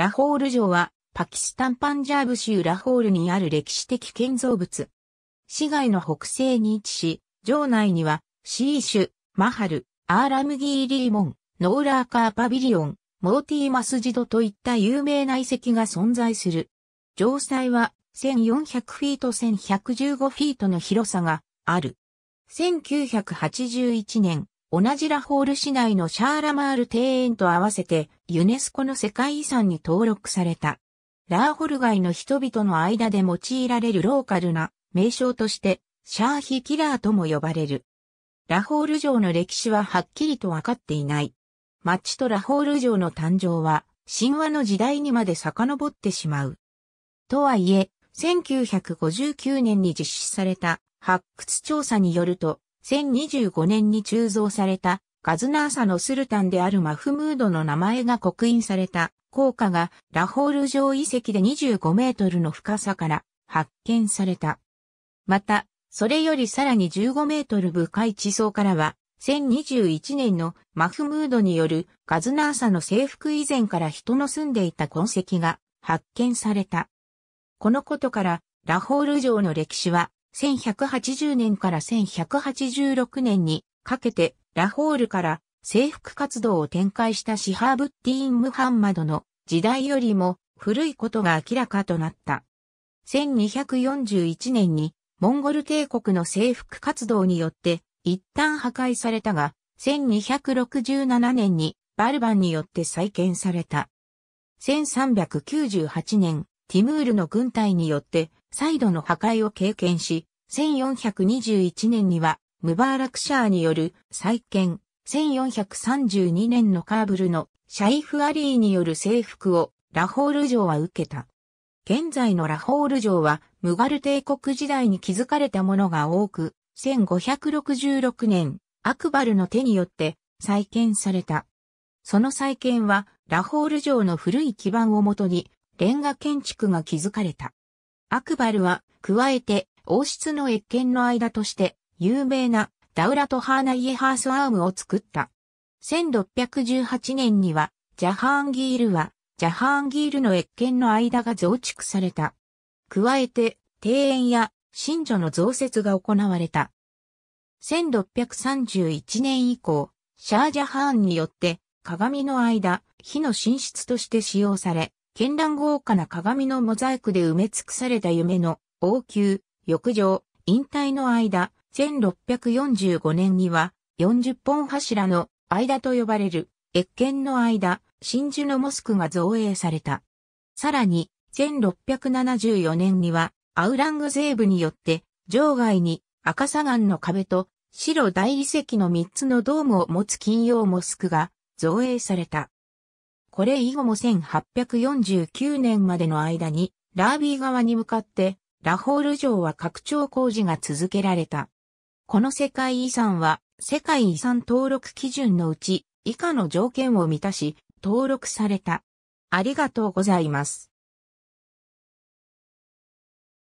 ラホール城は、パキスタンパンジャーブ州ラホールにある歴史的建造物。市街の北西に位置し、城内には、シーシュ、マハル、アーラムギーリーモン、ノーラーカーパビリオン、モーティーマスジドといった有名な遺跡が存在する。城塞は1400フィート1115フィートの広さがある。1981年、同じラホール市内のシャーラマール庭園と合わせてユネスコの世界遺産に登録された。ラーホル街の人々の間で用いられるローカルな名称としてシャーヒキラーとも呼ばれる。ラホール城の歴史ははっきりとわかっていない。町とラホール城の誕生は神話の時代にまで遡ってしまう。とはいえ、1959年に実施された発掘調査によると、1025年に鋳造されたガズナーサのスルタンであるマフムードの名前が刻印された効果がラホール城遺跡で25メートルの深さから発見された。また、それよりさらに15メートル深い地層からは、1021年のマフムードによるガズナーサの征服以前から人の住んでいた痕跡が発見された。このことから、ラホール城の歴史は1180年から1186年にかけてラホールから征服活動を展開したシハーブッティーン・ムハンマドの時代よりも古いことが明らかとなった。1241年にモンゴル帝国の征服活動によって一旦破壊されたが、1267年にバルバンによって再建された。1398年、ティムールの軍隊によって再度の破壊を経験し、1421年にはムバーラクシャーによる再建、1432年のカーブルのシャイフ・アリーによる征服をラホール城は受けた。現在のラホール城はムガル帝国時代に築かれたものが多く、1566年、アクバルの手によって再建された。その再建はラホール城の古い基盤をもとにレンガ建築が築かれた。アクバルは、加えて、王室の越見の間として、有名なダウラトハーナイエハースアームを作った。1618年には、ジャハーンギールは、ジャハーンギールの越見の間が増築された。加えて、庭園や神女の増設が行われた。1631年以降、シャージャハーンによって、鏡の間、火の寝室として使用され、絢爛豪華な鏡のモザイクで埋め尽くされた夢の王宮、浴場、引退の間、1645年には40本柱の間と呼ばれる越見の間、真珠のモスクが造営された。さらに、1674年にはアウラングゼーブによって場外に赤砂岩の壁と白大理石の3つのドームを持つ金曜モスクが造営された。これ以後も1849年までの間に、ラービー側に向かって、ラホール城は拡張工事が続けられた。この世界遺産は、世界遺産登録基準のうち、以下の条件を満たし、登録された。ありがとうございます。